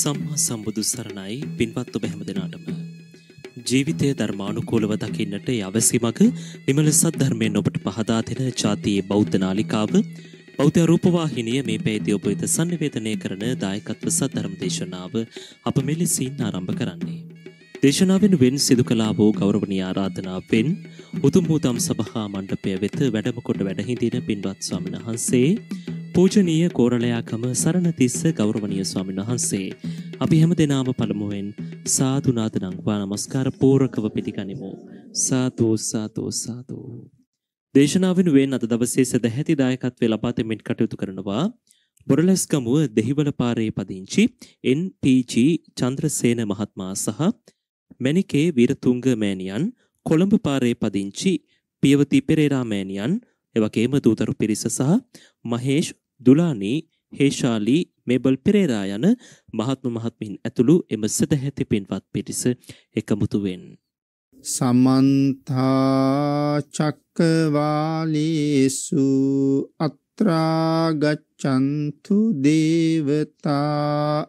සම්මා සම්බුදු සරණයි පින්වත් ඔබ හැම දෙනාටම. ජීවිතය ධර්මානුකූලව දකින්නට අවැසි මඟ නිමල සද්ධර්මයෙන් ඔබට පහදා දෙන ජාතියේ බෞද්ධ නාලිකාව බෞද්ධ රූපවාහිනිය මේ පැයදී ඔබ වෙත sannivedanaya කරන දායකත්ව සද්ධර්ම දේශනාව අප මෙලෙසින් ආරම්භ කරන්නේ. දේශනාවෙන් වෙන් සිදු කලා වූ ගෞරවනී ආරාධනාවෙන් උතුම් වූතම් සභහා මණ්ඩපය වෙත වැඩමකොට වැඩහිඳින පින්වත් ස්වාමීන් වහන්සේ පූජනීය කෝරළයාකම සරණතිස්ස ගෞරවනීය ස්වාමීන් වහන්සේ අපි හැම දෙනාම පළමුවෙන් සාදු නාදනම්වා නමස්කාර පූර්වකව පිළිගනිමු සාදු සාදු සාදු දේශනාවෙන් වෙන් අද දවසේ සදැහැති දායකත්වය ලබා දෙමින් කටයුතු කරනවා බොරලැස්කමුව දෙහිවල පාරේ පදිංචි එන්.පී.ජී. චන්ද්‍රසේන මහත්මයා සහ මැනිකේ විරතුංග මෑණියන් කොළඹ පාරේ පදිංචි පියවති පෙරේරා මෑණියන් එවකේම දූතරු පිරිස සහ මහේෂ් දුලානි හේෂාලි මේබල් පෙරේරා යන මහත්ම මහත්මින් ඇතුළු එම සදැහැති පින්වත් පිරිස එකමුතු වෙන් සමන්ත චක්කවාලේසු අත්‍රා ගච්ඡන්තු දේවතා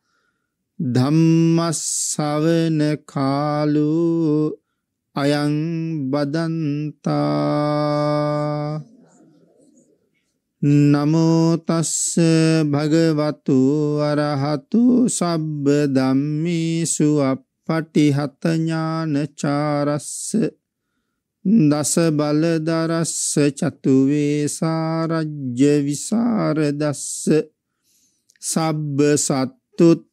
ධම්මස්සවන කාලු අයං බදන්තා නමෝ තස්ස භගවතු අරහතු සබ්බ ධම්මේසු අප්පටිහත ඥාන චාරස්ස දස බල දරස්ස චතු වේසාරජ්‍ය විසර දස්ස සබ්බ සත්තුත්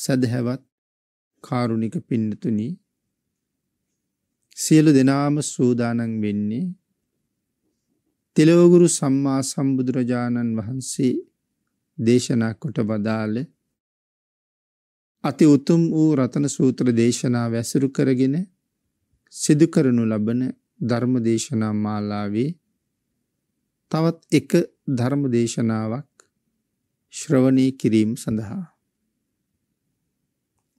සදහැවත් කාරුණික පින්නතුනි සියලු දෙනාම සූදානම් වෙන්නේ තෙලෝගුරු සම්මා සම්බුදුරජාණන් වහන්සේ දේශනා කොට වදාළ අති උතුම් වූ රතන සූත්‍ර දේශනා වැසුරු කරගෙන සිදු කරනු ලබන ධර්ම දේශනා මාලාවේ තවත් එක ධර්ම දේශනාවක් ශ්‍රවණය කිරීම සඳහා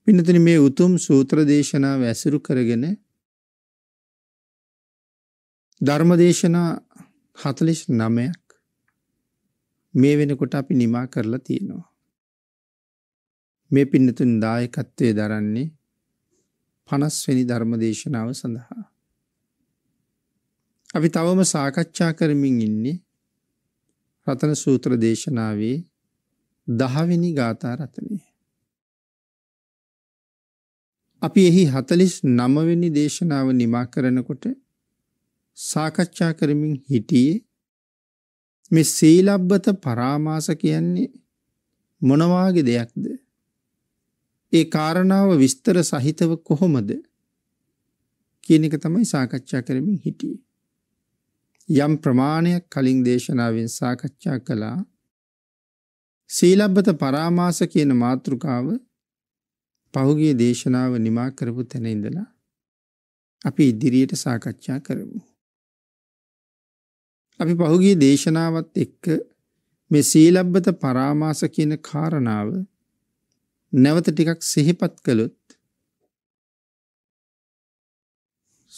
පිනතින මේ උතුම් සූත්‍ර දේශනාව ඇසුරු කරගෙන ධර්මදේශනා හතලිස් නමයක් මේ වෙනකොට අපි නිමා කරලා තියෙනවා. මේ පින්නතුන් දායකත්වය දරන්නේ පනස්වෙනි ධර්මදේශනාව සඳහා. අපි තවම සාකච්ඡා කරමින් ඉන්නේ රතන සූත්‍ර දේශනාවේ දහවෙනි ගාථා රතනය. අපි එහි 49 වෙනි දේශනාව නිමා කරනකොට සාකච්ඡා කරමින් හිටියේ මේ සීලබ්බත පරාමාස කියන්නේ මොන වාගේ දෙයක්ද? ඒ කාරණාව විස්තර සහිතව කොහොමද කියන එක තමයි සාකච්ඡා කරමින් හිටියේ. යම් ප්‍රමාණයක් කලින් දේශනාවෙන් සාකච්ඡා කළා සීලබ්බත පරාමාස කියන මාතෘකාව පහුගිය දේශනාව නිමා කරපු තැන ඉඳලා අපි ඉදිරියට සාකච්ඡා කරමු. අපි පහුගිය දේශනාවත් එක්ක මේ සීලබ්බත පරාමාස කියන කාරණාව නැවත ටිකක් සිහිපත් කළොත්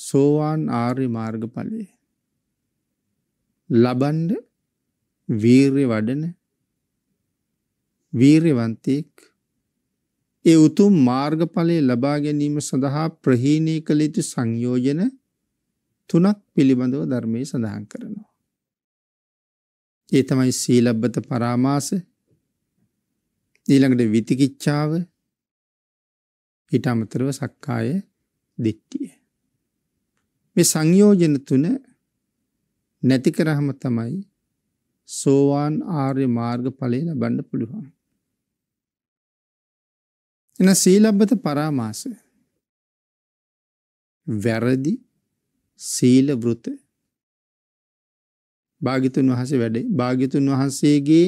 සෝවාන් ආර්ය මාර්ගඵලයේ ලබන්ඩ වීර්ය වඩන වීර්යවන්තයෙක් ඒ උතුම් මාර්ගඵලය ලබා ගැනීම සඳහා ප්‍රහීණය කළ යුතු සංයෝජන තුනක් පිළිබඳව ධර්මයේ සඳහන් කරනවා. ඒ තමයි සීලබ්බත පරාමාස ඊළඟට විතිකිච්ඡාව ඊට අමතරව සක්කාය දිට්ඨිය. මේ සංයෝජන තුන නැති කරාම තමයි සෝවාන් ආර්ය මාර්ගඵලය ලබන්න පුළුවන්. එන සීලබ්බත පරාමාසය වැරදි සීල වෘත භාගිතුන් වහසේ වැඩේ භාගිතුන් වහන්සේගේ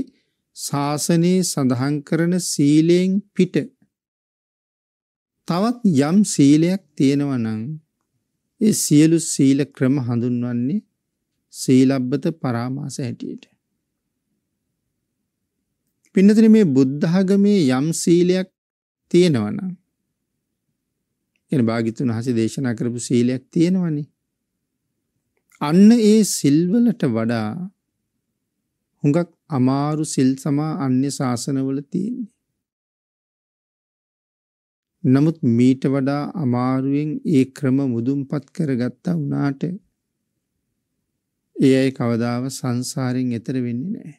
ශාසනයේ සඳහන් කරන සීලයෙන් පිට තවත් යම් සීලයක් තියෙනවා නම් ඒ සියලු සීල ක්‍රම හඳුන්වන්නේ සීලබ්බත පරාමාස හැටියට පින්නතර මේ බුද්ධඝමේ යම් සීලයක් තියෙනවනම් එන භාගිතුන් හසේ දේශනා කරපු සීලයක් තියෙනවනි අන්න ඒ සිල්වලට වඩා හුඟක් අමාරු සිල් සමා අන්‍ය ශාසනවල තියෙන්නේ නමුත් මීට වඩා අමාරුවෙන් ඒ ක්‍රම මුදුන්පත් කරගත්තා වුණාට ඒ අය කවදාව සංසාරයෙන් එතර වෙන්නේ නැහැ.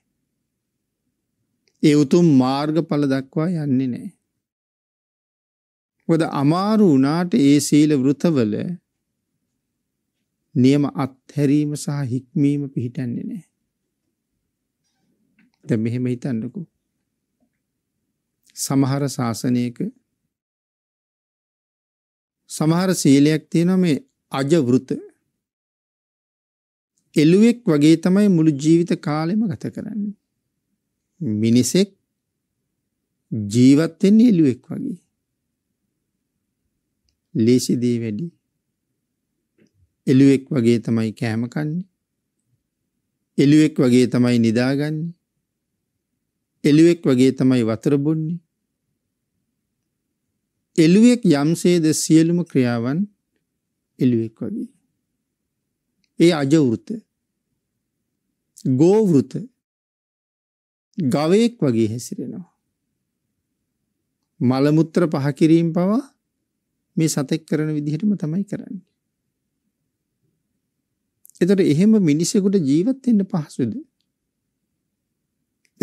ඒ උතුම් මාර්ගඵල දක්වා යන්නේ නැහැ. මොකද අමාරු වුණාට ඒ සීල වෘතවල නියම අත්හැරීම සහ හික්මීම පිහිටන්නේ නැහැ. දැන් මෙහෙම හිතන්නකෝ. සමහර ශාසනයක සමහර සීලයක් තියෙනවා මේ අජ වෘත. එළුවෙක් වගේ තමයි මුළු ජීවිත කාලෙම ගත කරන්නේ. මිනිසෙක් ජීවත් වෙන්නේ එළුවෙක් වගේ. ලේසි දේ වැඩි. එළුවෙක් වගේ තමයි කෑම කන්නේ. එළුවෙක් වගේ තමයි නිදාගන්නේ. එළුවෙක් වගේ තමයි වතුර බොන්නේ. එළුවෙක් යම්සේද සියලුම ක්‍රියාවන් එළුවෙක් වගේ. ඒ අජවෘත. ගෝවෘත. ගවයෙක් වගේ හැසිරෙනවා. මලමුත්‍ර පහකිරීම් පවා මේ සතෙක් කරන විදිහටම තමයි කරන්නේ. ඒතර එහෙම මිනිසෙකුට ජීවත් වෙන්න පහසුද?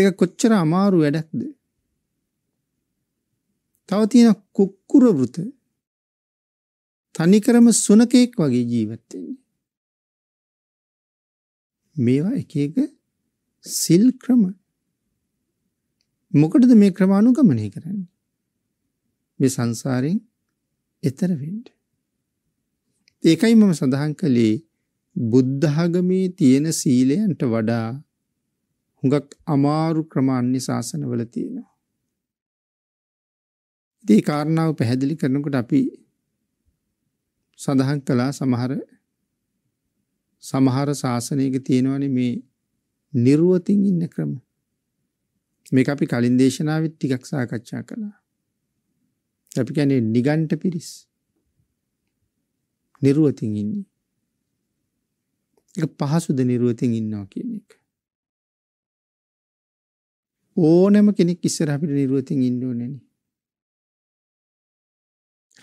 ඒක කොච්චර අමාරු වැඩක්ද? තව තියෙන කුක්කුර වෘත තනිකරම සුනකෙක් වගේ ජීවත් වෙන්නේ. මේවා එක එක සිල් ක්‍රම මොකටද මේ ක්‍රම අනුගමනය කරන්නේ? මේ සංසාරෙන් එතර වෙන්න. ඒකයි මම සඳහන් කළේ බුද්ධඝමේ තියෙන සීලයන්ට වඩා හුඟක් අමාරු ක්‍රම අන්‍ය ශාසනවල තියෙනවා. ඉතින් මේ කාරණාව පැහැදිලි කරනකොට අපි සඳහන් කළා සමහර සමහර ශාසනයක තියෙනවනේ මේ නිර්වතින් ඉන්න ක්‍රම. මේක අපි කලින් දේශනාවෙත් ටිකක් සාකච්ඡා කළා. අපි කියන්නේ නිගණ්ඨ පිරිස්. නිර්වතින් ඉන්නේ. ඒක පහසුද නිර්වතින් ඉන්නවා කියන එක. ඕනෑම කෙනෙක් ඉස්සර අපිට නිර්වතින් ඉන්න ඕනේ නේ.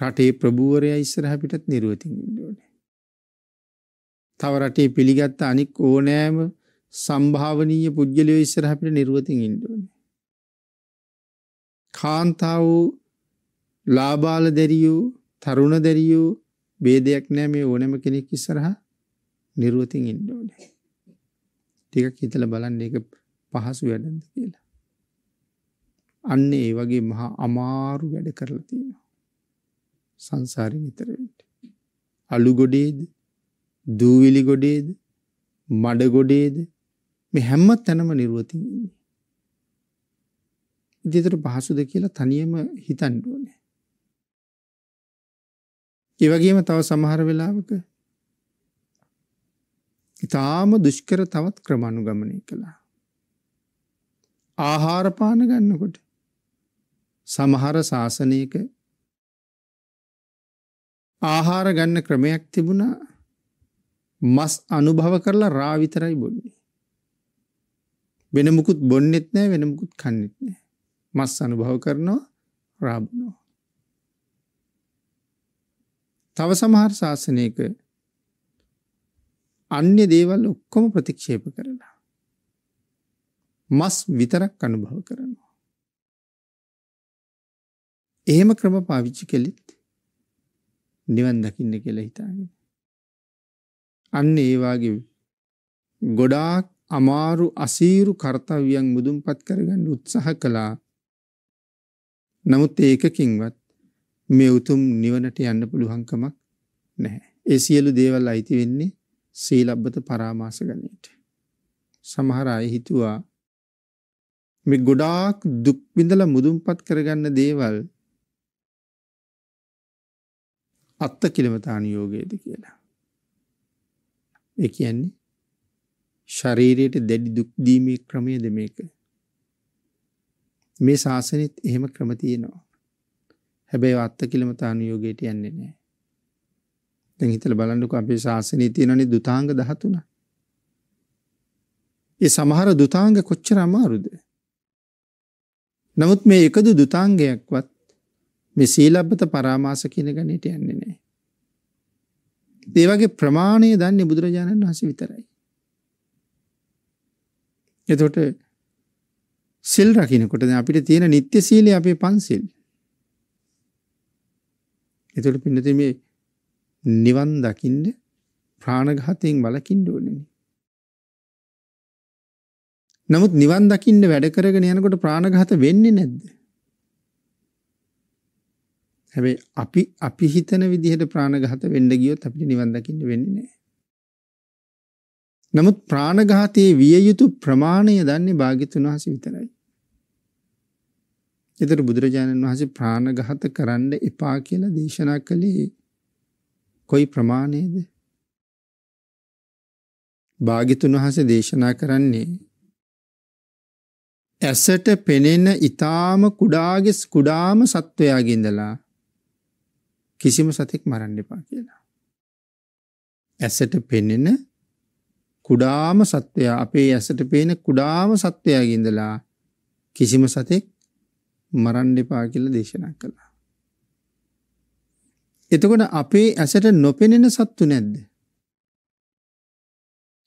රටේ ප්‍රභූවරයා ඉස්සර අපිටත් නිර්වතින් ඉන්න ඕනේ. තව රටේ පිළිගත්ත අනික් ඕනෑම සම්භාවනීය පුද්ගලයෝ ඉස්සර අපිට නිර්වතින් ඉන්න ඕනේ. කාන්තාවෝ ලාබාල දැරියෝ තරුණ දැරියෝ බේදයක් නෑ මේ ඕනම කෙනෙක් ඉස්සරහා නිර්වතින් ඉන්න ඕනේ. ටිකක් හිතලා බලන්න ඒක පහසු වැඩද කියලා. අන්න ඒ වගේ මහා අමාරු වැඩ කරලා තියෙනවා. සංසාරේ නිතර වෙන්න. අලු ගොඩේද, දූවිලි ගොඩේද, මඩ ගොඩේද මේ හැම තැනම නිර්වතින් ඉන්නේ. ඉතින් පහසුද කියලා තනියම හිතන්න ඕනේ. ඒවගේම තව සමහර වෙලාවක ඉතාම දුෂ්කර තවත් ක්‍රමණුගමනය කළා. ආහාරපාන ගන්නකොට සමහර ශාසනයක ආහාර ගන්න ක්‍රමයක් තිබුණා මස් අනුභව කරලා රාවිතරයි බොන්නේ. වෙනමුකුත් බොන්නෙත් නෑ වෙනමුකුත් කන්නෙත් නෑ. මස් අනුභව කරනවා රාබනෝ. තව සමහර ශාසනයක අන්‍ය දේවල් ඔක්කොම ප්‍රතික්ෂේප කරලා. මස් විතරක් අනුභව කරනවා. එහෙම ක්‍රම පාවිච්චි කෙලිත් නිවන් දකින්න කියලා හිතාගෙන. අන්න ඒවාගේ ගොඩාක් අමාරු අසීරු කර්තව්‍යයන් මුදුන්පත් කරගන්න උත්සාහ කළා. නමුත් ඒකකින්වත් මේ උතුම් නිවනට යන්න පුළුවන්කමක් නැහැ. ඒ සියලු දේවල් අයිති වෙන්නේ සීලබ්බත පරාමාස ගණයට. සමහර අය හිතුවා මේ ගොඩාක් දුක් විඳලා මුදුන්පත් කරගන්න දේවල් අත්ත කිලමතාන යෝගයේද කියලා. ඒ කියන්නේ ශරීරයට දැඩි දුක් දීමේ ක්‍රමයේද මේක. මේ ශාසනෙත් එහෙම ක්‍රම තියෙනවා. හැබැයි අත්ත කිලමතානුයෝගයට යන්නේ නෑ. තැන් හිතල බලන්ඩුක අපේ ශාසනී තියෙනනි දුතාංග දහතුන. ඒ සමහර දුතාංග කොච්චර අමාරුද. නමුත් මේ එකදු දුතාංගයක්වත් මෙ සීලබ්බත පරාමාස කියන ගනට යන්නේ නෑ. දේවගේ ප්‍රමාණය දන්නේ බුදුරජාණන් වහස විතරයි. එතොට සිල් රකිනකොට අපිට තියෙන නිත්‍ය සීලය අපේ පන්සිල්. එතුළ පිනති මේ නිවන් දකින්න ප්‍රාණඝාතයෙන් වලකින් ඕනනි. නමුත් නිවන් දකින්න වැඩ කරගෙන යනකොට ප්‍රාණඝාත වෙන්නේ නැද්ද? හැබැයි අපි අපි හිතන විදිහට ප්‍රාණඝාත වෙන්න ගියොත් අපිට නිවන් දකින්න වෙන්නේ නැහැ. නමුත් ප්‍රාණඝාතයේ විය යුතු ප්‍රමාණය දන්නේ භාග්‍යතුන් වහන්සේ විතරයි. එතර බුදුරජාණන් වහන්සේ ප්‍රාණඝාත කරන්න එපා කියලා දේශනා කළේ කොයි ප්‍රමාණයේද? භාග්‍යතුන් වහන්සේ දේශනා කරන්නේ ඇසට පෙනෙන ඊටාම කුඩාගේ කුඩාම සත්වයාගේ ඉඳලා කිසිම සතෙක් මරන්න එපා කියලා. ඇසට පෙනෙන කුඩාම සත්වයා අපේ ඇසට පේන කුඩාම සත්වයාගේ ඉඳලා කිසිම සතෙක් මරණ්ඩිපා කියල දේශනා කළා. එතකොට අපේ ඇසට නොපෙනෙන සත්තු නැද්ද.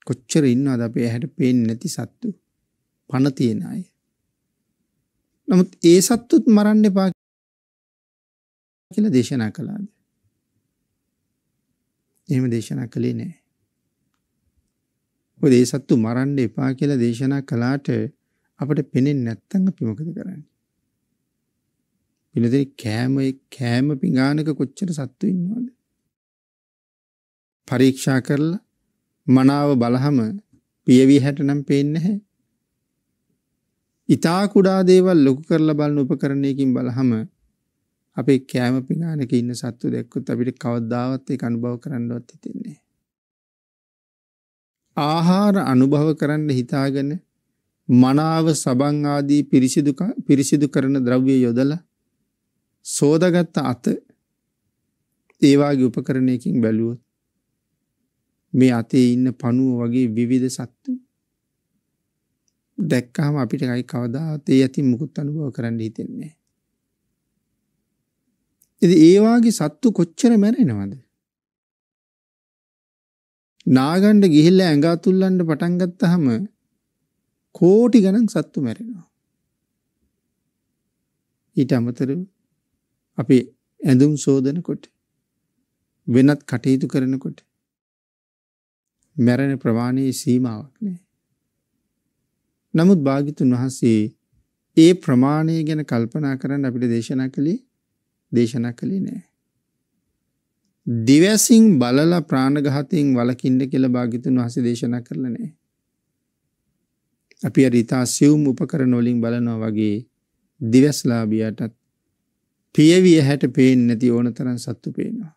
කොච්චර ඉන්නවාද අපේ හැට පේෙන් නැති සත්තු පණතියෙන අය. නමුත් ඒ සත්තුත් මරන්න එපා කියල දේශනා කළාද. එහෙම දේශනා කළේ නෑ. ඔ දේ සත්තු මරන්ඩ එපා කියලා දේශනා කලාට අපට පෙනෙන් නැත්තඟ පිමකද කරන්න. විනදේ කෑම කෑම පිඟානක කොච්චර සත්තු ඉන්නවද? පරීක්ෂා කරලා මනාව බලහම පියවි 60 නම් පේන්නේ නැහැ. ඊතා කුඩා දේවල් ලොකු කරලා බලන උපකරණයකින් බලහම අපේ කෑම පිඟානක ඉන්න සත්තු දැක්කොත් අපිට කවදාවත් ඒක අනුභව කරන්නවත් හිතෙන්නේ ආහාර අනුභව කරන්න හිතාගෙන මනාව සබන් ආදී පිරිසිදු පිරිසිදු කරන ද්‍රව්‍ය යොදලා සෝදාගත්ත අත ඒ වාගේ උපකරණයකින් බැලුවොත් මේ අතේ ඉන්න පණුව වගේ විවිධ සත්තු දැක්කහම අපිට කයි කවදාවත් ඒ ඇති මුකුත් අනුභව කරන්න හිතෙන්නේ නැහැ. ඉතින් ඒ වාගේ සත්තු කොච්චර මැරෙනවද? නාගන්න ගිහිල්ලා ඇඟ අතුල්ලන්න පටන් ගත්තාම කෝටි ගණන් සත්තු මැරෙනවා. ඊට අමතරව අපි ඇඳුම් සෝදනකොට වෙනත් කටයුතු කරනකොට මැරෙන ප්‍රමාණයේ සීමාවක් නෑ. නමුත් භාගිතුන් වහන්සේ ඒ ප්‍රමාණය ගැන කල්පනා කරන්න අපිට දේශනා කළේ දේශනා කළේ නෑ. දිවැසින් බලලා ප්‍රාණඝාතයෙන් වළකින්න කියලා භාගිතුන් වහන්සේ දේශනා කරලා නෑ. අපි අර ඉතා සියුම් උපකරණ වලින් බලනවා වගේ දිවස්ලාභියටත් පියවිය හැට පේෙන් නැති ඕන තරන් සත්තු පේනවා.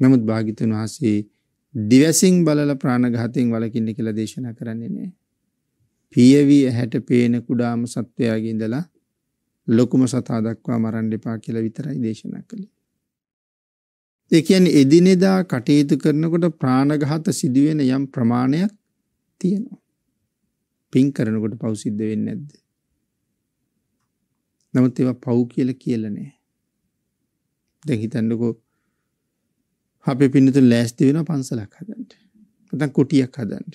නමුත් භාගිතන් වහසේ දිවැසින් බලල ප්‍රාණගහතයෙන් වලකින්න කියල දේශනා කරන්නේ නෑ. පියවී හැට පේන කුඩාම සත්වයාගේඉඳලා ලොකුම සතා දක්වා මරන් දෙපා කියල විතරයි දේශනා කළේ. එකයන් එදිනෙදා කටයුතු කරනකොට ප්‍රාණගහත සිදුවෙන යම් ප්‍රමාණයක් තියෙනවා. පින් කරනකොට පවසිද්ධ වෙන්න ඇද්දේ. නමුත් ඒවා පව් කියල කියලනේ. දැ හිතන්නකෝ අපේ පින්නතු ලෑස්ති වෙන පන්සලක් හදන්ට. තන් කුටියක් හදන්ට.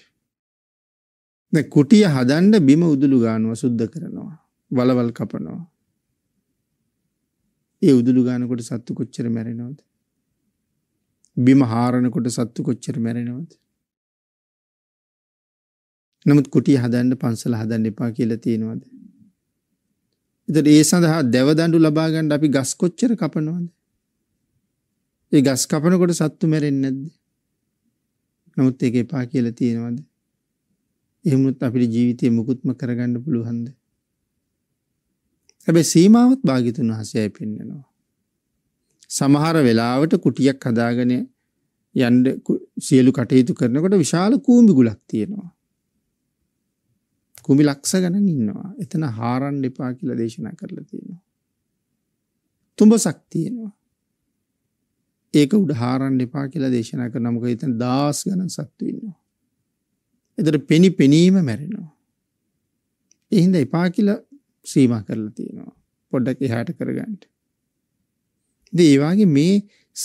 කුටිය හදන්ඩ බිම උදුළු ගානුව සුද්ධ කරනවා. වලවල් කපනවා. ඒ උදුළු ගානකොට සත්තු කොච්චර මැරෙනවද. බිම හාරණකොට සත්තු කොච්චර මැරෙනවද. නමුත් කුටිය හදන්ඩ පන්සල හදන්න එපා කියලා තියෙනවද. එතට ඒ සඳහා දැවදඩු ලබාගන්න අපි ගස් කොච්චර කපනවාද. ඒ ගස් කපනකොට සත්තු මැරෙන් නැද්ද. නමුත් ඒ එපා කියල තියෙනවද. එහමුත් අපිට ජීවිතය මුකුත්ම කරගන්න පුළුවන්ද. හැබැ සීමාවත් භාගිතුන් හසය පෙන්න්නනවා. සමහර වෙලාවට කුටියක් හදාගනය යන්ඩ සියලු කටයුතු කරනකොට විශාල කූම්බි ගුලක් තියෙනවා. කුමි ලක්ෂ ගණන් ඉන්නවා එතන හාරන් එපා කියලා දේශනා කරලා තියෙනවා. තුඹසක් තියෙනවා. ඒක උඩ හාරන් එපා කියලා දේශනා කරන මොකද එතන දාස් ගණන් සත්තු ඉන්නවා. එතන පෙනි පෙනීම මැරෙනවා. ඒ හින්දා එපා කියලා සීමා කරලා තියෙනවා. පොඩ්ඩක් එහාට කරගන්න. ඉතින් ඒ වගේ මේ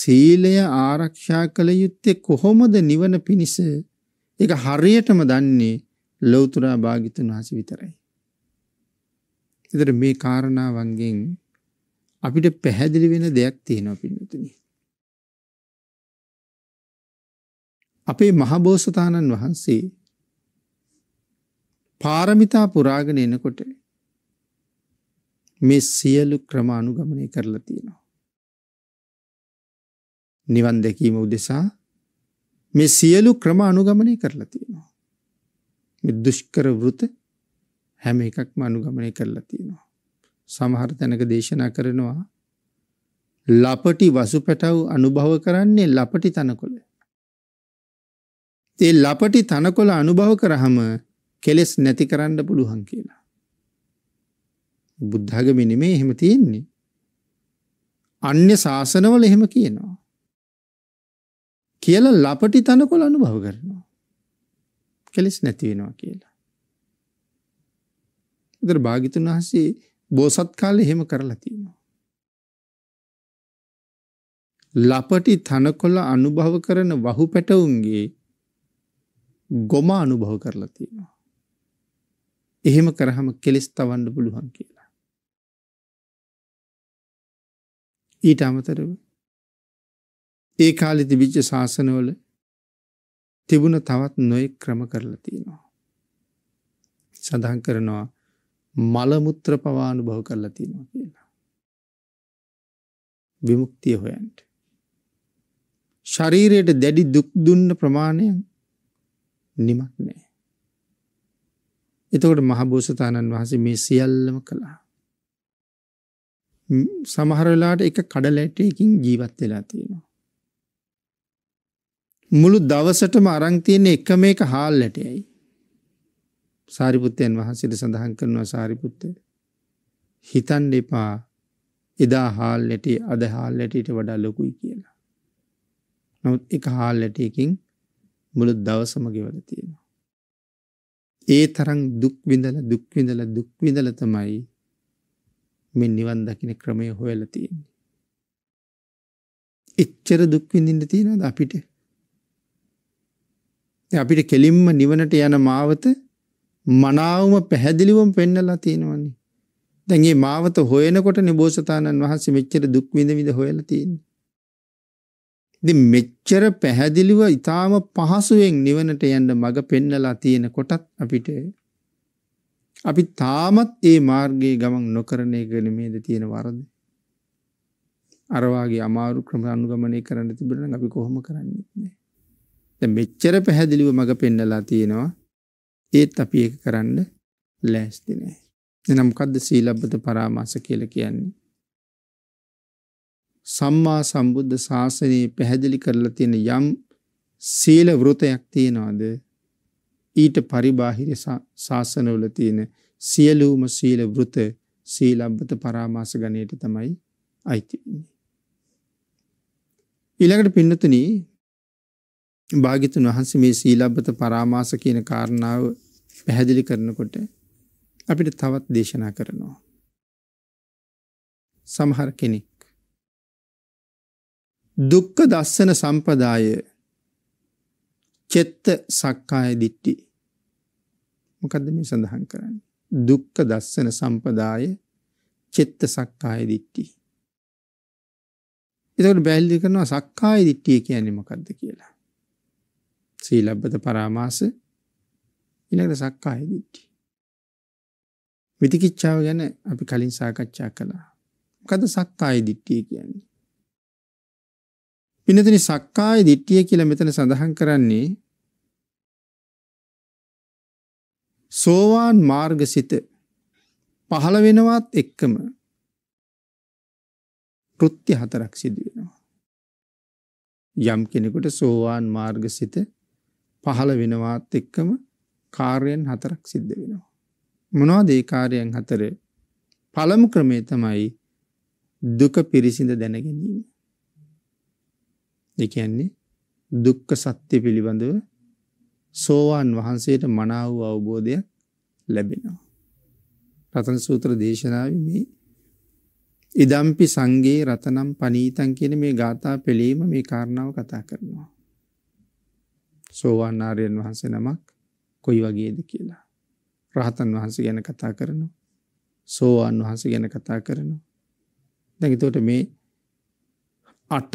සීලය ආරක්ෂා කළ යුත්තේ කොහොමද නිවන පිණිස? ඒක හරියටම දන්නේ ලෝතුරා භාගිතුන් වහස විතරයි. එතර මේ කාරණාවන්ගෙන් අපිට පැහැදිලි වෙන දෙයක් තියෙනවා පින්නතුනි. අපේ මහබෝසතාණන් වහන්සේ පාරමිතා පුරාගෙන එනකොට මේ සියලු ක්‍රම අනුගමනය කරලා තියෙනවා. නිවන් දැකීම උදෙසා මේ සියලු ක්‍රම අනුගමනය කරලා තියෙනවා. දුෂ්කර වෘත හැම එකක්ම අනුගමනය කරලා තියෙනවා. සමහර තැනක දේශනා කරනවා ලපටි වසු පැටව් අනුභව කරන්නේ ලපටි තනකොළ. ඒ ලපටි තනකොළ අනුභව කරහම කෙලෙස් නැති කරන්න පුළුවන් කියලා. බුද්ධාගම නෙමේ එහෙම තියෙන්නේ. අන්‍ය ශාසනවල එහෙම කියනවා. කියලා ලපටි තනකොළ අනුභව කරනවා. කෙලෙස් නැතිවෙනවා කියලා. දර භාගිතුන් වහසේ බෝසත් කාලෙ හෙම කරලා තියෙනවා. ලපටි තනකොළ අනුභව කරන වහු පැටවුන්ගේ ගොම අනුභව කරලා තියෙනවා. එහෙම කරහම කෙලෙස් තවන්න පුළුවන් කියලා. ඊට අමතරව ඒ කාලෙ තිබිච්ච ශාසනවල තිබුණ තවත් නොයෙක් ක්‍රම කරලා තියෙනවා. සඳහන් කරනවා මලමුත්‍ර පවානු බහු කරලා තියෙනවා කියලා. විමුක්තිය හොයන්ට. ශරීරයට දැඩි දුක්දුන්න ප්‍රමාණයන් නිමක් නෑ. එතකොට මහබෝසතාණන් වහසේ මේ සියල්ලම කළා. සමහරලාට එක කඩලැටයකින් ජීවත් වෙලා තියෙනවා. මුළු දවසටම අරංතියන්නේ එක මේක හාල් ලැටයයි. සාරිපුත්තයන් වහන්සිට සඳහන් කරනවා සාරිපුත්තය. හිතන් දෙපා එදා හාල් ලැටේ අද හාල් ලැටට වඩා ලොකුයි කියලා. නොත් එක හාල් ලැටයකින් මුළු දවසමගෙවල තියෙනවා. ඒ තරං දුක්විඳල දුක්විඳල දුක්විඳල තමයි මෙ නිවන් දකින ක්‍රමය හොයල තියෙන්නේ. එච්චර දුක්විඳින්ට තියෙනද අපිට අපිට කෙලින්ම නිවනට යන මාවත මනාවම පැහැදිලිවම පෙන්නලා තියෙනවන්නේ. දැන් මේ මාවත හොයනකොට නිබෝසතාණන් වහන්සේ මෙච්චර දුක් විඳ විඳ හොයලා තියෙන්නේ. ඉතින් මෙච්චර පැහැදිලිව ඊටාම පහසුවෙන් නිවනට යන්න මඟ පෙන්නලා තියෙන කොටත් අපිට අපි තාමත් ඒ මාර්ගයේ ගමන් නොකරන එක නෙමේද තියෙන වරද. අර වාගේ අමාරු ක්‍රම අනුගමනය කරන්න තිබුණා නම් අපි කොහොම කරන්නේ නැහැ. මෙච්චර පැහැදිලිව මඟ පෙන්නලා තියෙනවා ඒත් අපි ඒක කරන්න ලෑස්ති නෑ. එනම් කද්ද සීලබ්බත පරාමාස කියල කියන්නේ. සම්මා සම්බුද්ධ ශාසනයේ පැහැදිලි කරලා තියෙන යම් සීල වෘතයක් තියෙනවාද ඊට පරිබාහිර ශාසනවල තියෙන සියලූම සීල වෘත සීලබ්බත පරාමාස ගණයට තමයි අයිතින්නේ. ඊළඟට පින්නතුනී භාගිතුන් වහන්සේ මේ සීලබ්බත පරාමාස කියන කාරණාව පැහැදිලි කරනකොට අපිට තවත් දේශනා කරනවා. සමහර කෙනෙක්. දුක්ක දස්සන සම්පදාය චෙත්ත සක්කාය දිට්ටි මොකද මේ සඳහන් කරන්න. දුක්ක දස්සන සම්පදාය චෙත්ත සක්කාය දිට්ටි. එතකට බැල්ලි කරනවා සක්කාය දිට්ටිය කියන්නේ මොකක්ද කියලා. සීලබ්බත පරාමාස ඉනට සක්කා හිදිට්ටි. විතිකිච්චාව ගැන අපි කලින් සාකච්ඡා කළා. කද සක්කාය දිට්ටිය කියන්නේ. පිනතින සක්කාය දිට්ටිය කියල මෙතන සඳහන් කරන්නේ සෝවාන් මාර්ගසිත පහළ වෙනවත් එක්කම කෘත්‍ය හතරක් සිදුවෙනවා. යම් කෙනෙකුට සෝවාන් මාර්ගසිත පහළ වෙනවාත් එක්කම කාර්යයෙන් හතරක් සිද්ධ වෙනවා. මොනවාද ඒ කාර්යයන් හතර පළමු ක්‍රමේ තමයි දුක පිරිසිඳ දැනගැනීම. දෙකන්නේ දුක්ක සත්‍ය පිළිබඳව සෝවාන් වහන්සේට මනාව අවබෝධයක් ලැබෙනවා. රතන සූත්‍ර දේශනාව මේ ඉදම්පි සංගේ රතනම් පනීතන් කියන මේ ගාථා පෙළීම මේ කාරණාව කතා කරනවා. සෝවාන් ආරයන් වහන්සේ නමක් කොයි වගේද කියලා. රහතන් වහන්සේ ගැන කතා කරනවා. සෝවාන් වහන්සේ ගැන කතා කරනවා. දැගතෝට මේ අට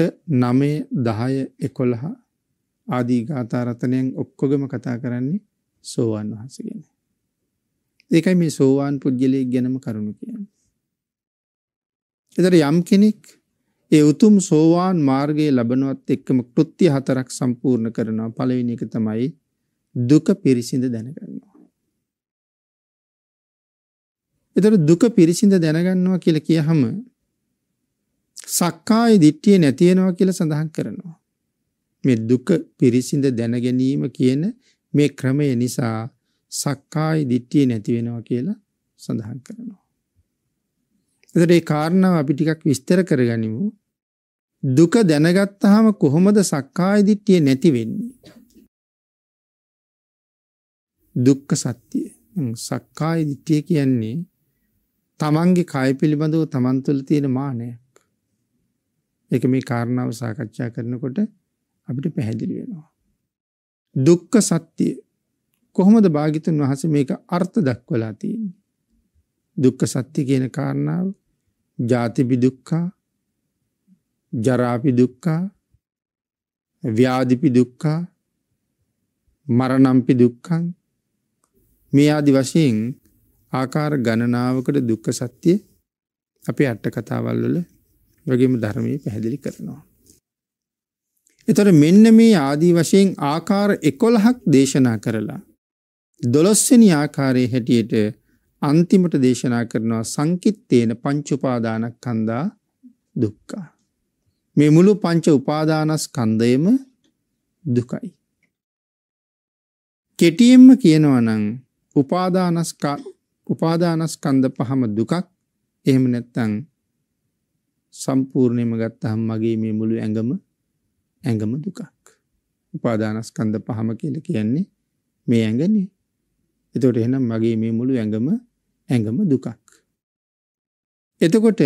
නමේ දහය එකොළහා ආදී ගාතාරතනයෙන් ඔක්කොගම කතා කරන්නේ සෝවාන් වහන්සේ ගැන. ඒකයි මේ සෝවාන් පුද්ගලයක් ගැනම කරුණු කියන්න. එතට යම් කෙනෙක් ඒ උතුම් සෝවාන් මාර්ගයේ ලබනවත් එක්කම කෘත්‍ය හතරක් සම්පූර්ණ කරනවා. පළවෙනි එක තමයි දුක පිරිසිඳ දැනගන්නවා. ඒතර දුක පිරිසිඳ දැනගන්නවා කියලා කියහම සක්කාය දිට්ඨිය නැති වෙනවා කියලා සඳහන් කරනවා. මේ දුක පිරිසිඳ දැන ගැනීම කියන මේ ක්‍රමය නිසා සක්කාය දිට්ඨිය නැති වෙනවා කියලා සඳහන් කරනවා. එතකොට මේ කාරණාව අපි ටිකක් විස්තර කරගනිමු. දුක දැනගත්තහම කොහොමද සක්කාය දිට්ඨිය නැති වෙන්නේ දුක්ඛ සත්‍යය සක්කාය දිට්ඨිය කියන්නේ තමන්ගේ කය පිළිබඳව තමන් තුළ තියෙන මානයක් ඒක මේ කාරණාව සාකච්ඡා කරනකොට අපිට පැහැදිලි වෙනවා දුක්ඛ සත්‍යය කොහොමද භාගිතුන් වහන්සේ මේක අර්ථ දක්වලා තියෙන්නේ දුක්ඛ සත්‍ය කියන කාරණාව ජාතිපි දුක්ඛා ජරාපි දුක්කා ව්‍යාධිපි දුක්කා මරනම්පි දුක්කං මේ ආදි වශයෙන් ආකාර ගණනාවකට දුක්ක සත්‍යය අපේ අට්ට කතාවල්වල වගේම ධර්මය පැහැදිලි කරනවා. එතොට මෙන්න මේ ආදී වශයෙන් ආකාර එකොළහක් දේශනා කරලා. දොළොස්සනි ආකාරය හැටියට අන්තිමට දේශනා කරනවා සංකිත්තේන පංචුපාදානක් කන්දා දුක්කා. මේ මුළු පංච උපාදානස්කන්ධයම දුකයි. කෙටියෙන්ම කියනවනං උපාදානස්කන්ධ පහම දුකක් එහෙම නැත්තං සම්පූර්ණයම ගත්තහම් මගේ මේ මුළු ඇඟම ඇඟම දුකක්. උපාදානස්කන්ධ පහම කියල කියන්නේ මේ ඇඟනේ එතොට එහෙනම් මගේ මේ මුළු ඇඟම ඇඟම දුකක්. එතකොට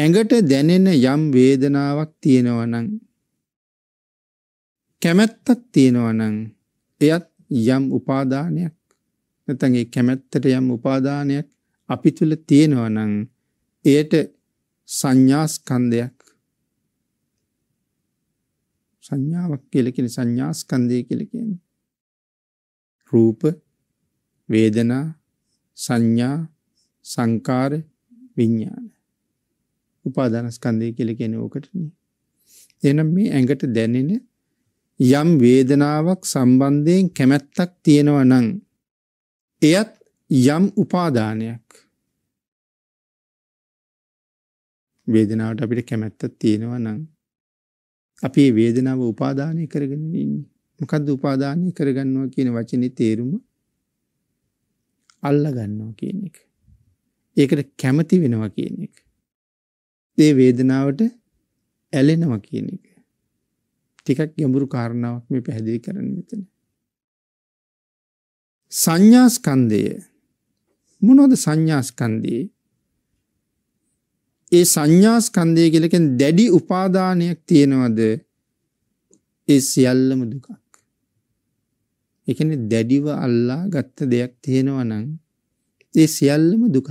ඇඟට දැනෙන යම් වේදනාවක් තියෙනවා නම් කැමැත්තක් තියෙනවා නම් එයත් යම් උපාදානයක් නැත්නම් ඒ කැමැත්තට යම් උපාදානයක් අපි තුල තියෙනවා නම් එයට සංඥා ස්කන්ධයක් සංඥාවක් කියලා කියන්නේ සංඥා ස්කන්ධය කියලා කියන්නේ රූප වේදනා සංඥා සංකාර විඥාන උපාදානස්කන්ධය කියලා කියන්නේ ඕකටනේ. එහෙනම් මේ ඇඟට දැනෙන යම් වේදනාවක් සම්බන්ධයෙන් කැමැත්තක් තියෙනවා නම් එයත් යම් උපාදානයක්. වේදනාවට අපිට කැමැත්තක් තියෙනවා නම් අපි මේ වේදනාව උපාදානය කරගෙන ඉන්නේ. මොකද්ද උපාදානය කරගන්නවා කියන වචනේ තේරුම අල්ලා ගන්නවා කියන එක. ඒකට කැමති වෙනවා කියන එක. ඒ වේදනාවට ඇලෙනවා කියන එක. ටිකක් ගැඹුරු කාරණාවක් මේ පැහැදිලි කරන්න මෙතන. සංඥාස්කන්දය මොනොද සංඥාස්කන්දයේ ඒ සංඥාස්කන්දය කලකෙන් දැඩි උපාදානයක් තියෙනවද ඒ සියල්ලම දුකක්. එකන දැඩිව අල්ලා ගත්ත දෙයක් තියෙනවනං ඒ සියල්ලම දුකක්.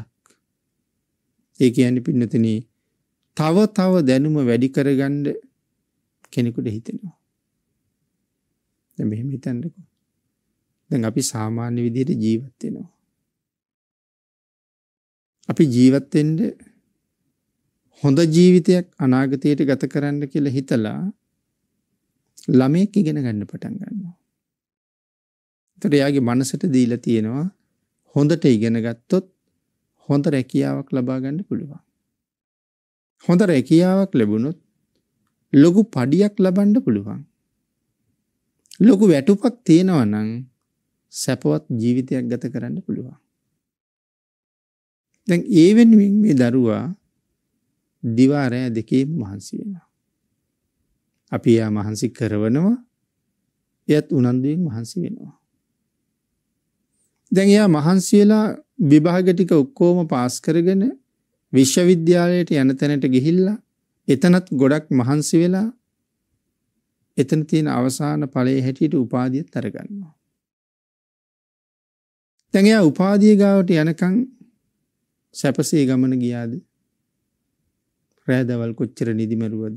ඒ අනි පින්නතනී තව තව දැනුම වැඩි කරගන්න කෙනෙකුට හිතෙනවා. දැන් මෙහෙම හිතන්නකෝ. දැන් අපි සාමාන්‍ය විදිහට ජීවත් වෙනවා. අපි ජීවත් වෙන්න හොඳ ජීවිතයක් අනාගතයට ගත කරන්න කියලා හිතලා ළමයෙක් ඉගෙන ගන්න පටන් ගන්නවා. එතකොට එයාගේ මනසට දීලා තියෙනවා හොඳට ඉගෙන ගත්තොත් හොඳ රැකියාවක් ලබා ගන්න පුළුවන්. හොඳ රැකියාවක් ලැබුණොත් ලොකු පඩියක් ලබන්න පුළුවන්. ලොකු වැටුපක් තියෙනවා නම් සැපවත් ජීවිතයක් ගත කරන්න පුළුවන්. දැන් ඒ වෙනුවෙන් මේ දරුවා දිවාරෑ දෙකේ මහන්සි වෙනවා. අපි එයා මහන්සි කරවනවා එයත් උනන්දුවෙන් මහන්සි වෙනවා. දැන් එයා මහන්සියලා විභාගටික ඔක්කෝම පාස් කරගෙන විශ්වවිද්‍යාලයට යන තැනට ගිහිල්ලා එතනත් ගොඩක් මහන්සි වෙලා එතන තියෙන අවසාන ඵලයේ හැටියට උපාධියත් තරගන්නවා. දැන් එයා උපාධිය ගාවට යනකම් සැපසේ ගමන ගියාද? රෑදවල් කොච්චර නිදිමරුවද?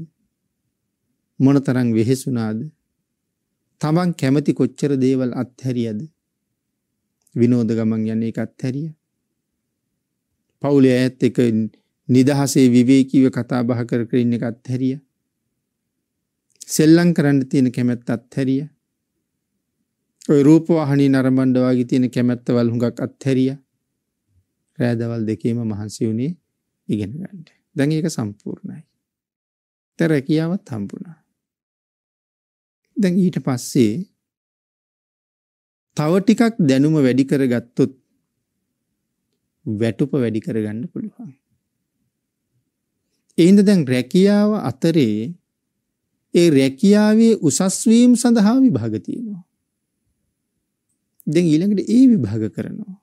මොනතරම් වෙහෙසුණාද? තමන් කැමති කොච්චර දේවල් අත්හැරියද? විනෝද ගමන් යන්නේ ඒක අත්හැරියා. පවුලේ ඇත් එක නිදහසේ විවේකීව කතා බහ කර කර ඉන්න එකත් හැරිය. සෙල්ලම් කරන්න තියෙන කැමැත්තත් හැරිය. ඔය රූපවාහිනී නරඹන්න වාගේ තියෙන කැමැත්තවල් හුඟක් අත්හැරිය. රෑදවල් දෙකේම මහන්සි වුණේ ඉගෙන ගන්න. දැන් ඒක සම්පූර්ණයි. දැන් රැකියාවත් හම්බුණා. දැන් ඊට පස්සේ තව ටිකක් දැනුම වැඩි කරගත්තොත් වැටුප වැඩි කරගන්න පුළුවන්. එයින්ද දැන් රැකියාව අතරේ ඒ රැකියාවේ උසස්වීම් සඳහා විභාග තියෙනවා. දැන් ඊළඟට ඒ විභාග කරනවා.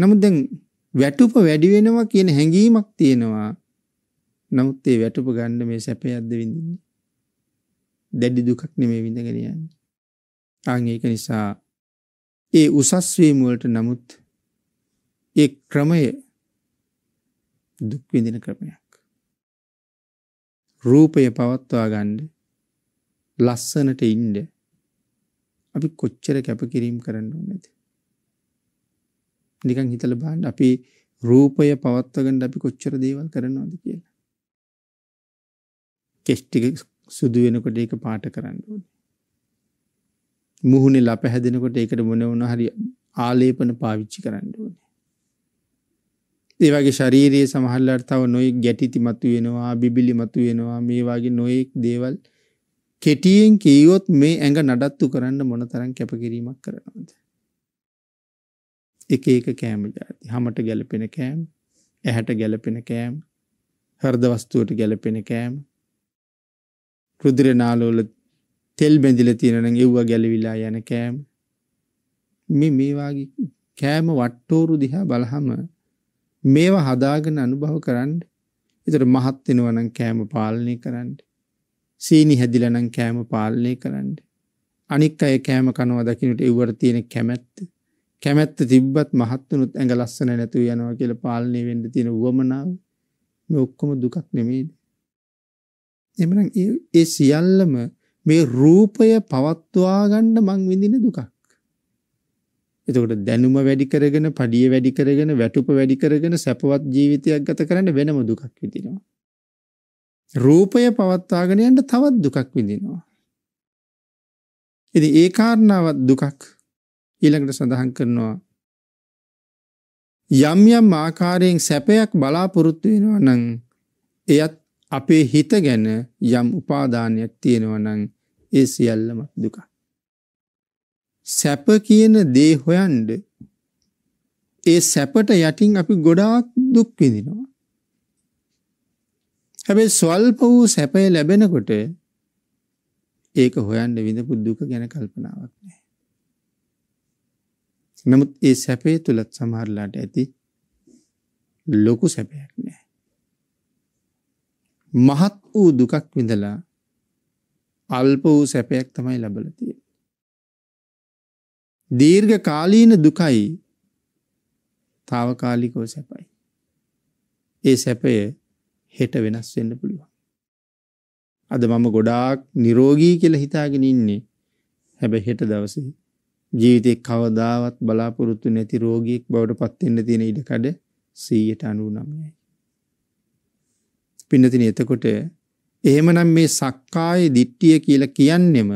නමුත් දැන් වැටුප වැඩි වෙනවා කියන හැඟීමක් තියෙනවා. නමුත් ඒ වැටුප ගන්න මේ සැපයක්ද විඳින්නේ? දැඩි දුකක් නෙමෙයි විඳගෙන යන්නේ. ආන් ඒක නිසා ඒ උසස්වීම් වලට නමුත් ඒ ක්‍රමය දුක්විඳින ක්‍රමයක්. රූපය පවත්වා ගණ්ඩ ලස්සනට ඉන්ඩ අපි කොච්චර කැපකිරීම් කරන්න නැති. නිකං හිතල බාන්ඩ අපි රූපය පවත්වගන්න අපි කොච්චර දේවල් කරනවාද කියලා. කෙෂ්ටික සුදුවෙනකොට ඒක පාට කරන්න ඕන. මුහුණේ ලප හැදෙනකොට ඒකට මොන වුණ හරි ආලේපන පාවිච්චි කරන්න ඕනේ. ඒ වගේ ශරීරයේ සමහරලාට තව නොයෙක් ගැටිති මතුවෙනවා, බිබිලි මතුවෙනවා, මේ වගේ නොයෙක් දේවල් කෙටියෙන් කියවොත් මේ ඇඟ නඩත්තු කරන්න මොනතරම් කැපකිරීමක් කරනවද? එක එක කෑම જાති. හැමට ගැළපෙන කෑම, ඇහැට ගැළපෙන කෑම, හෘද වස්තුවට ගැළපෙන කෑම, රුධිර නාලවල තෙල් බැඳිලා තියෙන නම් එව්වා ගැලවිලා යන කෑම. මේ මේ වාගේ කෑම වට්ටෝරු දිහා බලහම මේවා හදාගෙන අනුභව කරන්න. ඒතර මහත් වෙනවා නම් කෑම පාලනය කරන්න. සීනි හැදිලා නම් කෑම පාලනය කරන්න. අනික් අය කෑම කනවා දකින්නට ඒවට තියෙන කැමැත්ත. කැමැත්ත තිබ්බත් මහත් වුණොත් ඇඟ ලස්සන නැතුව යනවා කියලා පාලනය වෙන්න තියෙන උවමනාව මේ ඔක්කොම දුකක් නෙමෙයිද? එමනම් ඒ සියල්ලම මේ රූපය පවත්වා ගන්න මං විඳින දුකක්. එතකොට දැනුම වැඩි කරගෙන, පඩිය වැඩි කරගෙන, වැටුප වැඩි කරගෙන සැපවත් ජීවිතයක් ගත කරන්න වෙනම දුකක් විඳිනවා. රූපය පවත්වාගෙන යන්න තවත් දුකක් විඳිනවා. ඉතින් ඒ කාරණාවත් දුකක්. ඊළඟට සඳහන් කරනවා යම් යම් ආකාරයෙන් සැපයක් බලාපොරොත්තු වෙනවා නම් එයත් අපේ හිත ගැන යම් උපාදානයක් තියෙනවා නම් ඒ සියල්ලම දුකක්. සැප කියන දේ හොයන්න ඒ සැපට යටින් අපි ගොඩාක් දුක් විඳිනවා. හැබැයි ස්වල්ප වූ සැපය ලැබෙනකොට ඒක හොයන්න විඳපු දුක ගැන කල්පනාවක් නැහැ. නමුත් ඒ සැපේ තුලත් සමහරලාට ඇති ලොකු සැපයක් නැහැ. මහත් වූ දුකක් විඳලා අල්ප වූ සැපයක් තමයි ලැබලා තියෙන්නේ. දීර්ඝ කාලීන දුකයි තාවකාලිකෝ සැපයි. ඒ සැපය හෙට වෙනස් වෙන්න පුළුවන්. අද මම ගොඩාක් නිරෝගී කියල හිතාගෙන ඉන්නේ හැබ හෙට දවසේ ජීවිතෙක් කවදාවත් බලාපොරොත්තු නැති රෝගීක් බවට පත්වෙන්න තියෙන ඉඩකඩ සීයට අනුව නම්යයි. පින්නතින එතකොට එහෙමනම් මේ සක්කාය දිට්ටිය කියල කියන්නෙම